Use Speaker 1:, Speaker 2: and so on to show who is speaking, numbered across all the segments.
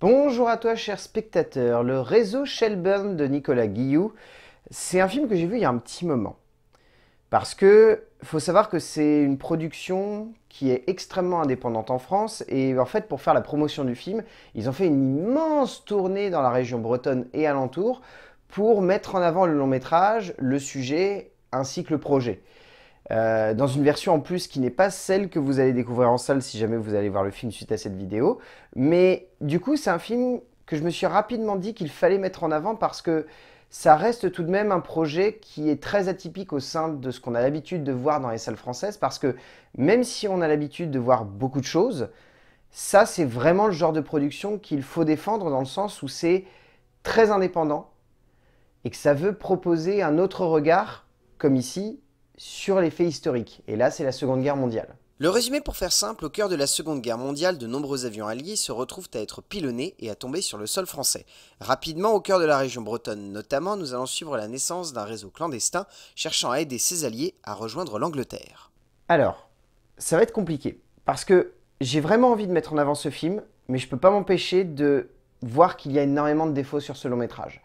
Speaker 1: Bonjour à toi cher spectateur, le réseau Shelburne de Nicolas Guillou, c'est un film que j'ai vu il y a un petit moment. Parce que faut savoir que c'est une production qui est extrêmement indépendante en France et en fait pour faire la promotion du film, ils ont fait une immense tournée dans la région bretonne et alentour pour mettre en avant le long métrage, le sujet ainsi que le projet. Euh, dans une version en plus qui n'est pas celle que vous allez découvrir en salle si jamais vous allez voir le film suite à cette vidéo. Mais du coup, c'est un film que je me suis rapidement dit qu'il fallait mettre en avant parce que ça reste tout de même un projet qui est très atypique au sein de ce qu'on a l'habitude de voir dans les salles françaises parce que même si on a l'habitude de voir beaucoup de choses, ça c'est vraiment le genre de production qu'il faut défendre dans le sens où c'est très indépendant et que ça veut proposer un autre regard, comme ici, sur les faits historiques. Et là, c'est la Seconde Guerre mondiale. Le résumé pour faire simple, au cœur de la Seconde Guerre mondiale, de nombreux avions alliés se retrouvent à être pilonnés et à tomber sur le sol français. Rapidement, au cœur de la région bretonne notamment, nous allons suivre la naissance d'un réseau clandestin cherchant à aider ses alliés à rejoindre l'Angleterre. Alors, ça va être compliqué, parce que j'ai vraiment envie de mettre en avant ce film, mais je peux pas m'empêcher de voir qu'il y a énormément de défauts sur ce long métrage.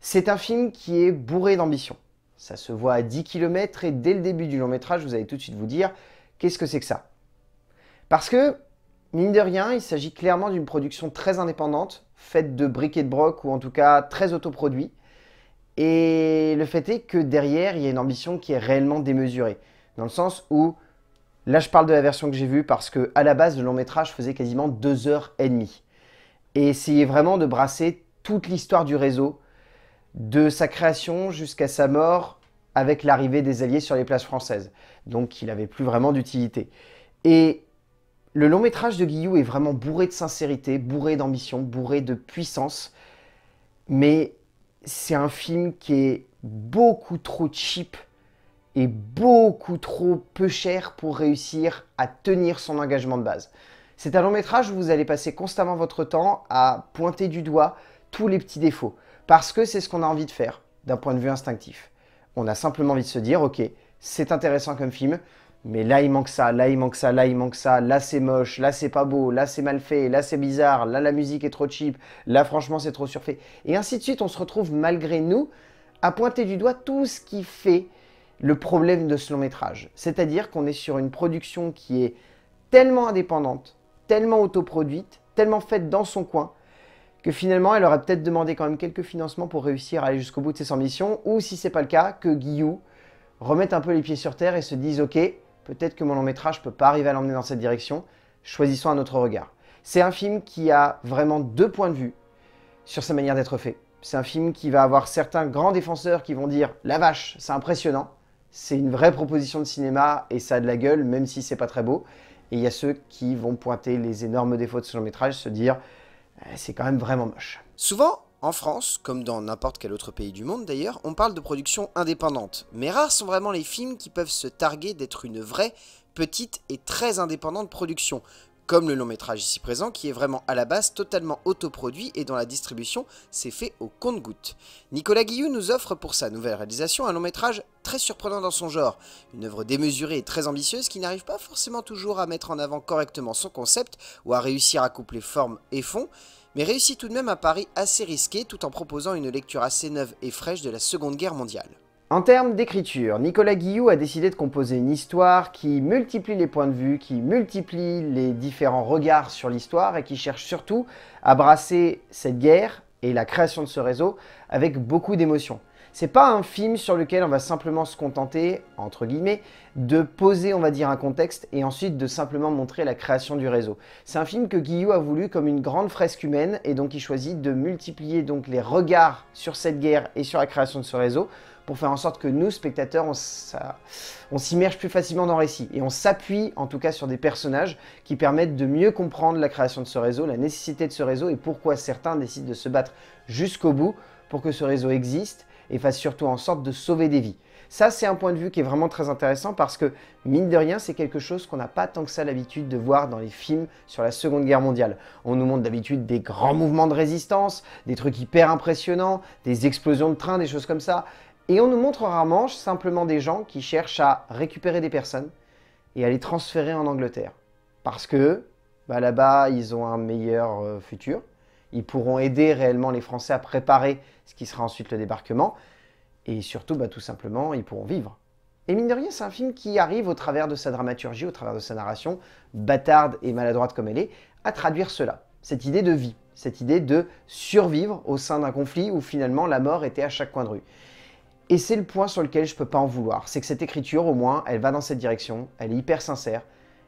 Speaker 1: C'est un film qui est bourré d'ambition. Ça se voit à 10 km et dès le début du long métrage, vous allez tout de suite vous dire qu'est-ce que c'est que ça Parce que, mine de rien, il s'agit clairement d'une production très indépendante, faite de briques et de broc ou en tout cas très autoproduit. Et le fait est que derrière, il y a une ambition qui est réellement démesurée. Dans le sens où, là je parle de la version que j'ai vue parce que à la base, le long métrage faisait quasiment 2 heures et demie. Et essayer vraiment de brasser toute l'histoire du réseau, de sa création jusqu'à sa mort avec l'arrivée des Alliés sur les places françaises. Donc il n'avait plus vraiment d'utilité. Et le long métrage de Guillou est vraiment bourré de sincérité, bourré d'ambition, bourré de puissance. Mais c'est un film qui est beaucoup trop cheap et beaucoup trop peu cher pour réussir à tenir son engagement de base. C'est un long métrage où vous allez passer constamment votre temps à pointer du doigt tous les petits défauts parce que c'est ce qu'on a envie de faire d'un point de vue instinctif. On a simplement envie de se dire, ok, c'est intéressant comme film, mais là il manque ça, là il manque ça, là il manque ça, là c'est moche, là c'est pas beau, là c'est mal fait, là c'est bizarre, là la musique est trop cheap, là franchement c'est trop surfait. Et ainsi de suite, on se retrouve malgré nous à pointer du doigt tout ce qui fait le problème de ce long métrage. C'est-à-dire qu'on est sur une production qui est tellement indépendante, tellement autoproduite, tellement faite dans son coin, que finalement, elle aurait peut-être demandé quand même quelques financements pour réussir à aller jusqu'au bout de ses ambitions, ou si c'est pas le cas, que Guillou remette un peu les pieds sur terre et se dise « Ok, peut-être que mon long métrage, peut pas arriver à l'emmener dans cette direction, choisissons un autre regard ». C'est un film qui a vraiment deux points de vue sur sa manière d'être fait. C'est un film qui va avoir certains grands défenseurs qui vont dire « La vache, c'est impressionnant ». C'est une vraie proposition de cinéma et ça a de la gueule, même si c'est pas très beau. Et il y a ceux qui vont pointer les énormes défauts de ce long métrage, se dire euh, c'est quand même vraiment moche. Souvent, en France, comme dans n'importe quel autre pays du monde d'ailleurs, on parle de production indépendante, mais rares sont vraiment les films qui peuvent se targuer d'être une vraie, petite et très indépendante production, comme le long métrage ici présent, qui est vraiment à la base totalement autoproduit et dont la distribution s'est fait au compte-goutte. Nicolas Guillou nous offre pour sa nouvelle réalisation un long métrage très surprenant dans son genre, une œuvre démesurée et très ambitieuse qui n'arrive pas forcément toujours à mettre en avant correctement son concept ou à réussir à coupler forme et fond, mais réussit tout de même un pari assez risqué tout en proposant une lecture assez neuve et fraîche de la Seconde Guerre mondiale. En termes d'écriture, Nicolas Guillou a décidé de composer une histoire qui multiplie les points de vue, qui multiplie les différents regards sur l'histoire et qui cherche surtout à brasser cette guerre et la création de ce réseau avec beaucoup d'émotion. C'est pas un film sur lequel on va simplement se contenter, entre guillemets, de poser, on va dire, un contexte et ensuite de simplement montrer la création du réseau. C'est un film que Guillou a voulu comme une grande fresque humaine et donc il choisit de multiplier donc les regards sur cette guerre et sur la création de ce réseau pour faire en sorte que nous, spectateurs, on s'immerge plus facilement dans le récit. Et on s'appuie en tout cas sur des personnages qui permettent de mieux comprendre la création de ce réseau, la nécessité de ce réseau et pourquoi certains décident de se battre jusqu'au bout pour que ce réseau existe et fasse surtout en sorte de sauver des vies. Ça, c'est un point de vue qui est vraiment très intéressant parce que, mine de rien, c'est quelque chose qu'on n'a pas tant que ça l'habitude de voir dans les films sur la Seconde Guerre mondiale. On nous montre d'habitude des grands mouvements de résistance, des trucs hyper impressionnants, des explosions de trains, des choses comme ça. Et on nous montre rarement simplement des gens qui cherchent à récupérer des personnes et à les transférer en Angleterre. Parce que bah, là-bas, ils ont un meilleur euh, futur. Ils pourront aider réellement les Français à préparer ce qui sera ensuite le débarquement. Et surtout, bah, tout simplement, ils pourront vivre. Et mine de rien, c'est un film qui arrive, au travers de sa dramaturgie, au travers de sa narration, bâtarde et maladroite comme elle est, à traduire cela, cette idée de vie, cette idée de survivre au sein d'un conflit où finalement la mort était à chaque coin de rue. Et c'est le point sur lequel je peux pas en vouloir, c'est que cette écriture, au moins, elle va dans cette direction, elle est hyper sincère,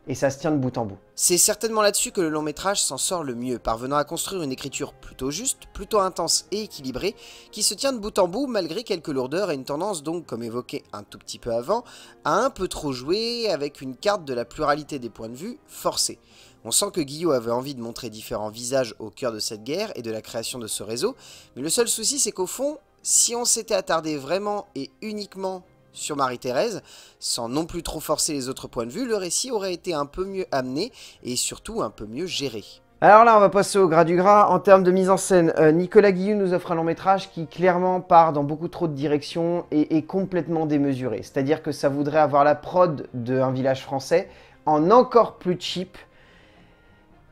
Speaker 1: et ça se tient de bout en bout. C'est certainement là-dessus que le long métrage s'en sort le mieux, parvenant à construire une écriture plutôt juste, plutôt intense et équilibrée, qui se tient de bout en bout malgré quelques lourdeurs et une tendance donc, comme évoqué un tout petit peu avant, à un peu trop jouer avec une carte de la pluralité des points de vue forcée. On sent que Guillaume avait envie de montrer différents visages au cœur de cette guerre et de la création de ce réseau, mais le seul souci c'est qu'au fond, si on s'était attardé vraiment et uniquement sur Marie-Thérèse, sans non plus trop forcer les autres points de vue, le récit aurait été un peu mieux amené et surtout un peu mieux géré. Alors là, on va passer au gras du gras. En termes de mise en scène, euh, Nicolas Guillou nous offre un long métrage qui clairement part dans beaucoup trop de directions et est complètement démesuré. C'est-à-dire que ça voudrait avoir la prod d'un village français en encore plus cheap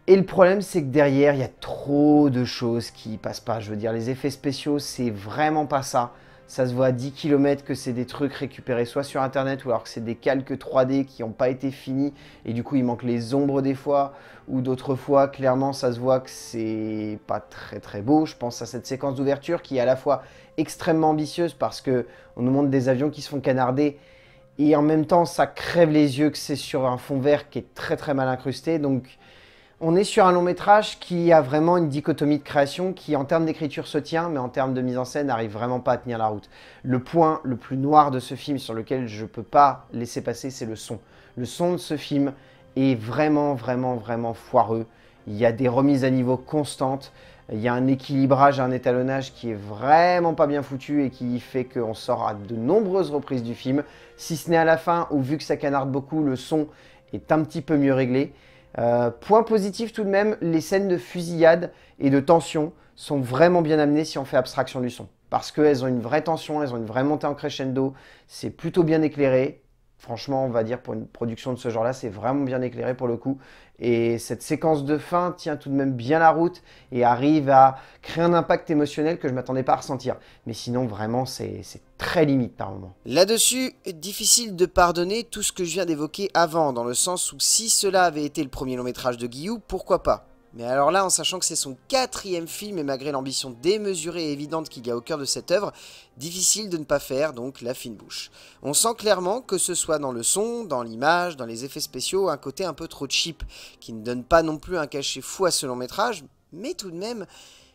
Speaker 1: et le problème, c'est que derrière, il y a trop de choses qui passent pas. Je veux dire, les effets spéciaux, c'est vraiment pas ça. Ça se voit à 10 km que c'est des trucs récupérés soit sur internet ou alors que c'est des calques 3D qui n'ont pas été finis et du coup il manque les ombres des fois ou d'autres fois clairement ça se voit que c'est pas très très beau. Je pense à cette séquence d'ouverture qui est à la fois extrêmement ambitieuse parce que on nous montre des avions qui se font canarder et en même temps ça crève les yeux que c'est sur un fond vert qui est très très mal incrusté donc on est sur un long métrage qui a vraiment une dichotomie de création qui, en termes d'écriture, se tient, mais en termes de mise en scène, n'arrive vraiment pas à tenir la route. Le point le plus noir de ce film sur lequel je ne peux pas laisser passer, c'est le son. Le son de ce film est vraiment, vraiment, vraiment foireux. Il y a des remises à niveau constantes. Il y a un équilibrage, un étalonnage qui est vraiment pas bien foutu et qui fait qu'on sort à de nombreuses reprises du film, si ce n'est à la fin où, vu que ça canarde beaucoup, le son est un petit peu mieux réglé. Euh, point positif tout de même, les scènes de fusillade et de tension sont vraiment bien amenées si on fait abstraction du son. Parce qu'elles ont une vraie tension, elles ont une vraie montée en crescendo, c'est plutôt bien éclairé, Franchement, on va dire pour une production de ce genre-là, c'est vraiment bien éclairé pour le coup. Et cette séquence de fin tient tout de même bien la route et arrive à créer un impact émotionnel que je ne m'attendais pas à ressentir. Mais sinon, vraiment, c'est très limite par moment. Là-dessus, difficile de pardonner tout ce que je viens d'évoquer avant, dans le sens où si cela avait été le premier long métrage de Guillou, pourquoi pas mais alors là, en sachant que c'est son quatrième film et malgré l'ambition démesurée et évidente qu'il y a au cœur de cette œuvre, difficile de ne pas faire donc la fine bouche. On sent clairement que ce soit dans le son, dans l'image, dans les effets spéciaux, un côté un peu trop cheap, qui ne donne pas non plus un cachet fou à ce long métrage, mais tout de même,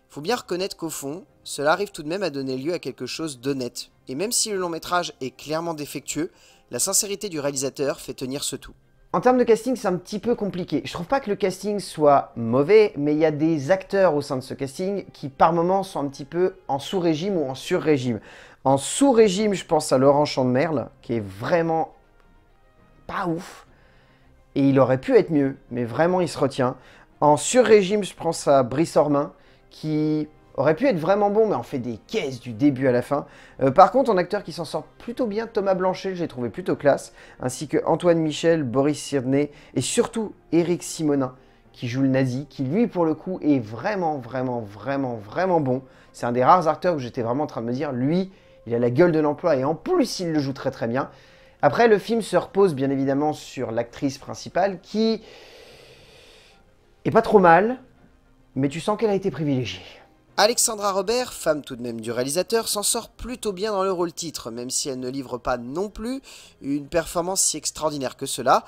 Speaker 1: faut bien reconnaître qu'au fond, cela arrive tout de même à donner lieu à quelque chose d'honnête. Et même si le long métrage est clairement défectueux, la sincérité du réalisateur fait tenir ce tout. En termes de casting, c'est un petit peu compliqué. Je trouve pas que le casting soit mauvais, mais il y a des acteurs au sein de ce casting qui, par moments, sont un petit peu en sous-régime ou en sur-régime. En sous-régime, je pense à Laurent Chandemerle, qui est vraiment pas ouf. Et il aurait pu être mieux, mais vraiment, il se retient. En sur-régime, je pense à Brice Ormain, qui aurait pu être vraiment bon, mais on fait des caisses du début à la fin. Euh, par contre, en acteur qui s'en sort plutôt bien, Thomas Blanchet, j'ai trouvé plutôt classe, ainsi que Antoine Michel, Boris Sidney et surtout Eric Simonin, qui joue le nazi, qui lui, pour le coup, est vraiment, vraiment, vraiment, vraiment bon. C'est un des rares acteurs où j'étais vraiment en train de me dire, lui, il a la gueule de l'emploi et en plus, il le joue très très bien. Après, le film se repose bien évidemment sur l'actrice principale qui est pas trop mal, mais tu sens qu'elle a été privilégiée. Alexandra Robert, femme tout de même du réalisateur, s'en sort plutôt bien dans le rôle titre, même si elle ne livre pas non plus une performance si extraordinaire que cela,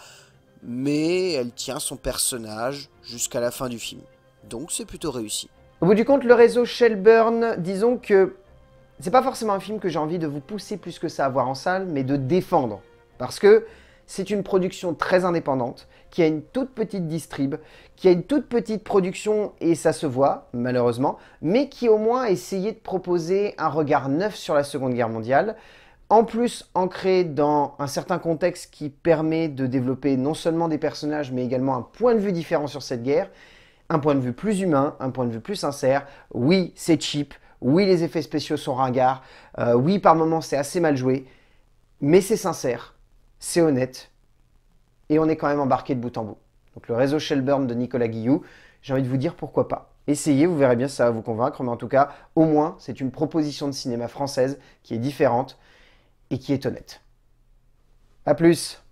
Speaker 1: mais elle tient son personnage jusqu'à la fin du film. Donc c'est plutôt réussi. Au bout du compte, le réseau Shelburne, disons que c'est pas forcément un film que j'ai envie de vous pousser plus que ça à voir en salle, mais de défendre. Parce que c'est une production très indépendante, qui a une toute petite distrib, qui a une toute petite production, et ça se voit, malheureusement, mais qui au moins a essayé de proposer un regard neuf sur la Seconde Guerre mondiale, en plus ancré dans un certain contexte qui permet de développer non seulement des personnages, mais également un point de vue différent sur cette guerre, un point de vue plus humain, un point de vue plus sincère. Oui, c'est cheap, oui, les effets spéciaux sont ringards, euh, oui, par moments, c'est assez mal joué, mais c'est sincère, c'est honnête, et on est quand même embarqué de bout en bout. Donc le réseau Shelburne de Nicolas Guillou, j'ai envie de vous dire pourquoi pas. Essayez, vous verrez bien si ça va vous convaincre, mais en tout cas, au moins, c'est une proposition de cinéma française qui est différente et qui est honnête. A plus